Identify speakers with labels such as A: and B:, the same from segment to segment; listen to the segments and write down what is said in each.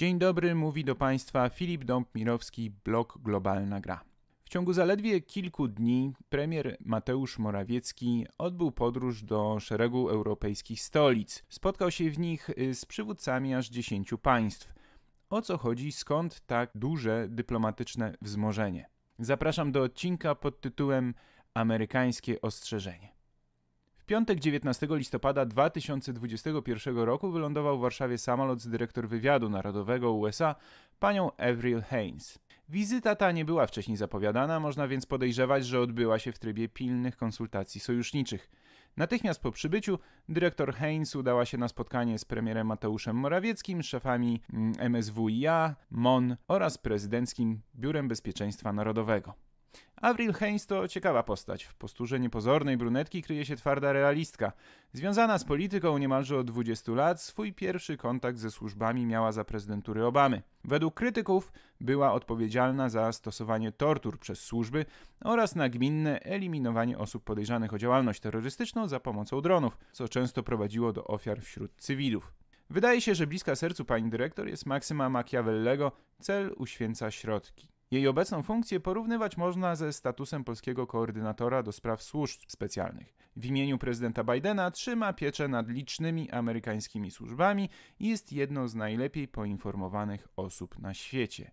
A: Dzień dobry, mówi do Państwa Filip Dąb-Mirowski, blog Globalna Gra. W ciągu zaledwie kilku dni premier Mateusz Morawiecki odbył podróż do szeregu europejskich stolic. Spotkał się w nich y, z przywódcami aż 10 państw. O co chodzi, skąd tak duże dyplomatyczne wzmożenie? Zapraszam do odcinka pod tytułem Amerykańskie ostrzeżenie piątek 19 listopada 2021 roku wylądował w Warszawie samolot z dyrektor wywiadu narodowego USA panią Avril Haynes. Wizyta ta nie była wcześniej zapowiadana, można więc podejrzewać, że odbyła się w trybie pilnych konsultacji sojuszniczych. Natychmiast po przybyciu dyrektor Haynes udała się na spotkanie z premierem Mateuszem Morawieckim, szefami MSWiA, mm, MON oraz prezydenckim Biurem Bezpieczeństwa Narodowego. Avril Haines to ciekawa postać. W posturze niepozornej brunetki kryje się twarda realistka. Związana z polityką niemalże od 20 lat, swój pierwszy kontakt ze służbami miała za prezydentury Obamy. Według krytyków była odpowiedzialna za stosowanie tortur przez służby oraz nagminne eliminowanie osób podejrzanych o działalność terrorystyczną za pomocą dronów, co często prowadziło do ofiar wśród cywilów. Wydaje się, że bliska sercu pani dyrektor jest Maksyma Machiavellego Cel uświęca środki. Jej obecną funkcję porównywać można ze statusem polskiego koordynatora do spraw służb specjalnych. W imieniu prezydenta Bidena trzyma pieczę nad licznymi amerykańskimi służbami i jest jedną z najlepiej poinformowanych osób na świecie.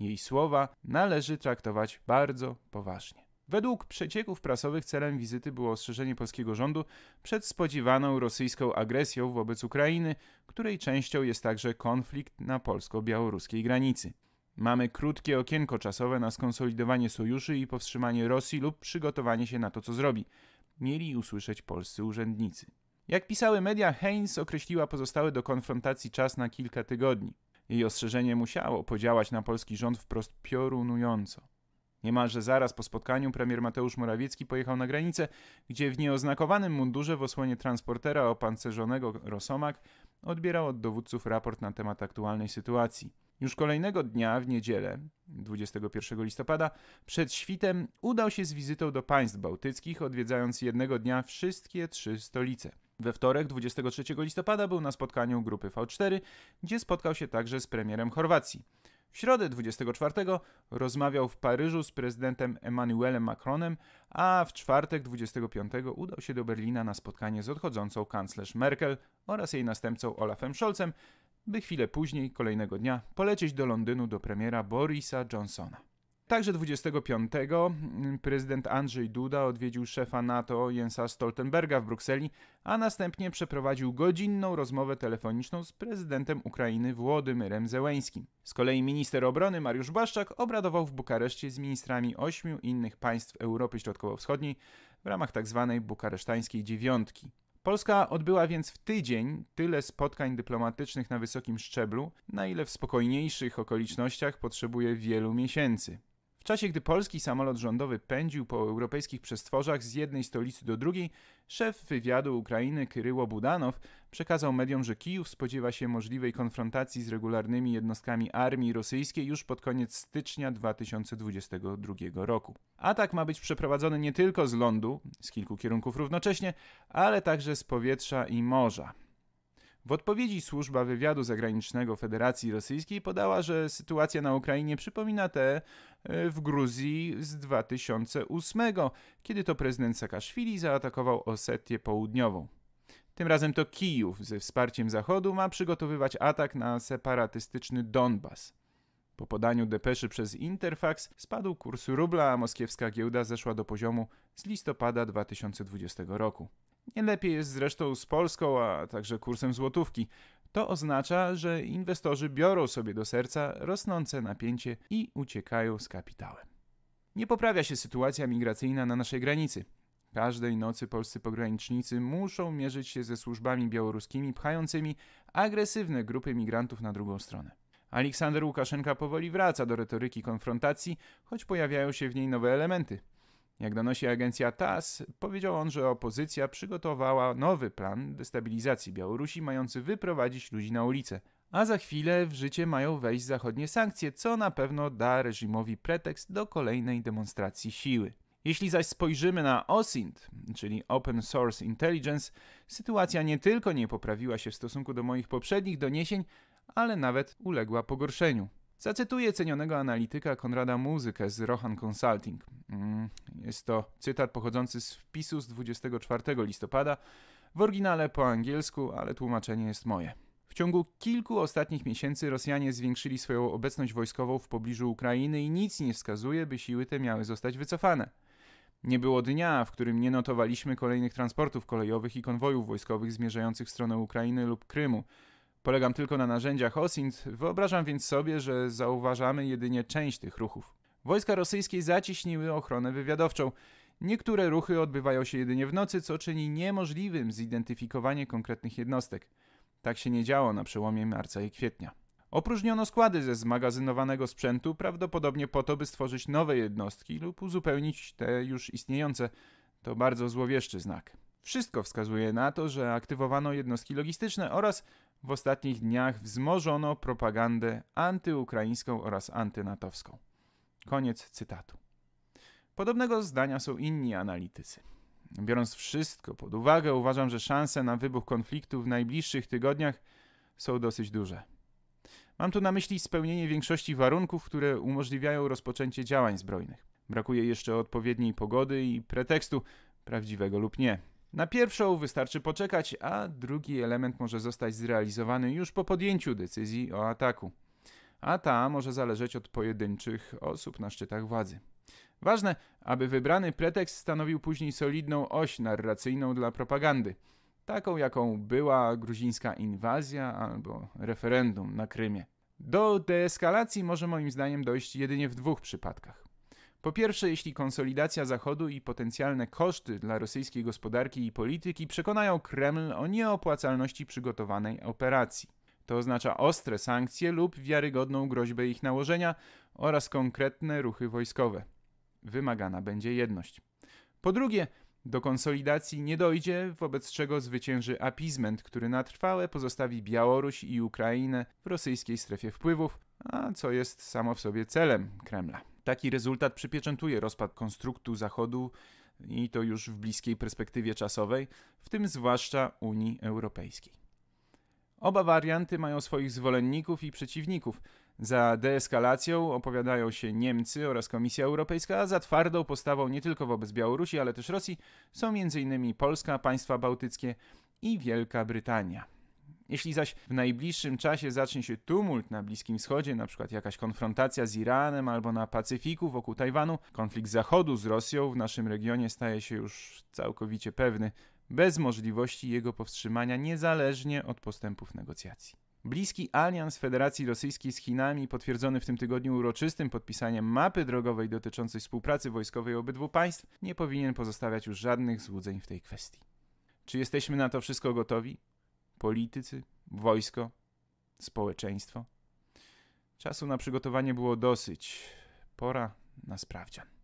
A: Jej słowa należy traktować bardzo poważnie. Według przecieków prasowych celem wizyty było ostrzeżenie polskiego rządu przed spodziewaną rosyjską agresją wobec Ukrainy, której częścią jest także konflikt na polsko-białoruskiej granicy. Mamy krótkie okienko czasowe na skonsolidowanie sojuszy i powstrzymanie Rosji lub przygotowanie się na to, co zrobi. Mieli usłyszeć polscy urzędnicy. Jak pisały media, Heinz określiła pozostały do konfrontacji czas na kilka tygodni. Jej ostrzeżenie musiało podziałać na polski rząd wprost piorunująco. Niemalże zaraz po spotkaniu premier Mateusz Morawiecki pojechał na granicę, gdzie w nieoznakowanym mundurze w osłonie transportera opancerzonego Rosomak odbierał od dowódców raport na temat aktualnej sytuacji. Już kolejnego dnia, w niedzielę, 21 listopada, przed świtem udał się z wizytą do państw bałtyckich, odwiedzając jednego dnia wszystkie trzy stolice. We wtorek, 23 listopada, był na spotkaniu grupy V4, gdzie spotkał się także z premierem Chorwacji. W środę 24 rozmawiał w Paryżu z prezydentem Emmanuelem Macronem, a w czwartek 25 udał się do Berlina na spotkanie z odchodzącą kanclerz Merkel oraz jej następcą Olafem Scholzem, by chwilę później, kolejnego dnia, polecieć do Londynu do premiera Borisa Johnsona. Także 25 mm, prezydent Andrzej Duda odwiedził szefa NATO Jensa Stoltenberga w Brukseli, a następnie przeprowadził godzinną rozmowę telefoniczną z prezydentem Ukrainy Włodymyrem Zełeńskim. Z kolei minister obrony Mariusz Błaszczak obradował w Bukareszcie z ministrami ośmiu innych państw Europy Środkowo-Wschodniej w ramach tzw. Tak bukaresztańskiej dziewiątki. Polska odbyła więc w tydzień tyle spotkań dyplomatycznych na wysokim szczeblu, na ile w spokojniejszych okolicznościach potrzebuje wielu miesięcy. W czasie gdy polski samolot rządowy pędził po europejskich przestworzach z jednej stolicy do drugiej, szef wywiadu Ukrainy Kryło Budanow przekazał mediom, że Kijów spodziewa się możliwej konfrontacji z regularnymi jednostkami armii rosyjskiej już pod koniec stycznia 2022 roku. Atak ma być przeprowadzony nie tylko z lądu, z kilku kierunków równocześnie, ale także z powietrza i morza. W odpowiedzi służba wywiadu zagranicznego Federacji Rosyjskiej podała, że sytuacja na Ukrainie przypomina tę e, w Gruzji z 2008, kiedy to prezydent Saakaszwili zaatakował Osetię Południową. Tym razem to Kijów ze wsparciem Zachodu ma przygotowywać atak na separatystyczny Donbas. Po podaniu depeszy przez Interfax spadł kurs rubla, a moskiewska giełda zeszła do poziomu z listopada 2020 roku. Nie lepiej jest zresztą z Polską, a także kursem złotówki. To oznacza, że inwestorzy biorą sobie do serca rosnące napięcie i uciekają z kapitałem. Nie poprawia się sytuacja migracyjna na naszej granicy. Każdej nocy polscy pogranicznicy muszą mierzyć się ze służbami białoruskimi pchającymi agresywne grupy migrantów na drugą stronę. Aleksander Łukaszenka powoli wraca do retoryki konfrontacji, choć pojawiają się w niej nowe elementy. Jak donosi agencja TAS, powiedział on, że opozycja przygotowała nowy plan destabilizacji Białorusi, mający wyprowadzić ludzi na ulicę. A za chwilę w życie mają wejść zachodnie sankcje, co na pewno da reżimowi pretekst do kolejnej demonstracji siły. Jeśli zaś spojrzymy na OSINT, czyli Open Source Intelligence, sytuacja nie tylko nie poprawiła się w stosunku do moich poprzednich doniesień, ale nawet uległa pogorszeniu. Zacytuję cenionego analityka Konrada Muzykę z Rohan Consulting. Mm, jest to cytat pochodzący z wpisu z 24 listopada, w oryginale po angielsku, ale tłumaczenie jest moje. W ciągu kilku ostatnich miesięcy Rosjanie zwiększyli swoją obecność wojskową w pobliżu Ukrainy i nic nie wskazuje, by siły te miały zostać wycofane. Nie było dnia, w którym nie notowaliśmy kolejnych transportów kolejowych i konwojów wojskowych zmierzających w stronę Ukrainy lub Krymu, Polegam tylko na narzędziach OSINT, wyobrażam więc sobie, że zauważamy jedynie część tych ruchów. Wojska rosyjskie zaciśniły ochronę wywiadowczą. Niektóre ruchy odbywają się jedynie w nocy, co czyni niemożliwym zidentyfikowanie konkretnych jednostek. Tak się nie działo na przełomie marca i kwietnia. Opróżniono składy ze zmagazynowanego sprzętu, prawdopodobnie po to, by stworzyć nowe jednostki lub uzupełnić te już istniejące. To bardzo złowieszczy znak. Wszystko wskazuje na to, że aktywowano jednostki logistyczne oraz w ostatnich dniach wzmożono propagandę antyukraińską oraz antynatowską. Koniec cytatu. Podobnego zdania są inni analitycy. Biorąc wszystko pod uwagę, uważam, że szanse na wybuch konfliktu w najbliższych tygodniach są dosyć duże. Mam tu na myśli spełnienie większości warunków, które umożliwiają rozpoczęcie działań zbrojnych. Brakuje jeszcze odpowiedniej pogody i pretekstu, prawdziwego lub nie. Na pierwszą wystarczy poczekać, a drugi element może zostać zrealizowany już po podjęciu decyzji o ataku. A ta może zależeć od pojedynczych osób na szczytach władzy. Ważne, aby wybrany pretekst stanowił później solidną oś narracyjną dla propagandy, taką jaką była gruzińska inwazja albo referendum na Krymie. Do deeskalacji może moim zdaniem dojść jedynie w dwóch przypadkach. Po pierwsze, jeśli konsolidacja Zachodu i potencjalne koszty dla rosyjskiej gospodarki i polityki przekonają Kreml o nieopłacalności przygotowanej operacji. To oznacza ostre sankcje lub wiarygodną groźbę ich nałożenia oraz konkretne ruchy wojskowe. Wymagana będzie jedność. Po drugie, do konsolidacji nie dojdzie, wobec czego zwycięży apizment, który na trwałe pozostawi Białoruś i Ukrainę w rosyjskiej strefie wpływów, a co jest samo w sobie celem Kremla. Taki rezultat przypieczętuje rozpad konstruktu Zachodu i to już w bliskiej perspektywie czasowej, w tym zwłaszcza Unii Europejskiej. Oba warianty mają swoich zwolenników i przeciwników. Za deeskalacją opowiadają się Niemcy oraz Komisja Europejska, a za twardą postawą nie tylko wobec Białorusi, ale też Rosji są m.in. Polska, państwa bałtyckie i Wielka Brytania. Jeśli zaś w najbliższym czasie zacznie się tumult na Bliskim Wschodzie, na przykład jakaś konfrontacja z Iranem albo na Pacyfiku wokół Tajwanu, konflikt Zachodu z Rosją w naszym regionie staje się już całkowicie pewny, bez możliwości jego powstrzymania niezależnie od postępów negocjacji. Bliski alians Federacji Rosyjskiej z Chinami, potwierdzony w tym tygodniu uroczystym podpisaniem mapy drogowej dotyczącej współpracy wojskowej obydwu państw, nie powinien pozostawiać już żadnych złudzeń w tej kwestii. Czy jesteśmy na to wszystko gotowi? politycy, wojsko, społeczeństwo. Czasu na przygotowanie było dosyć. Pora na sprawdzian.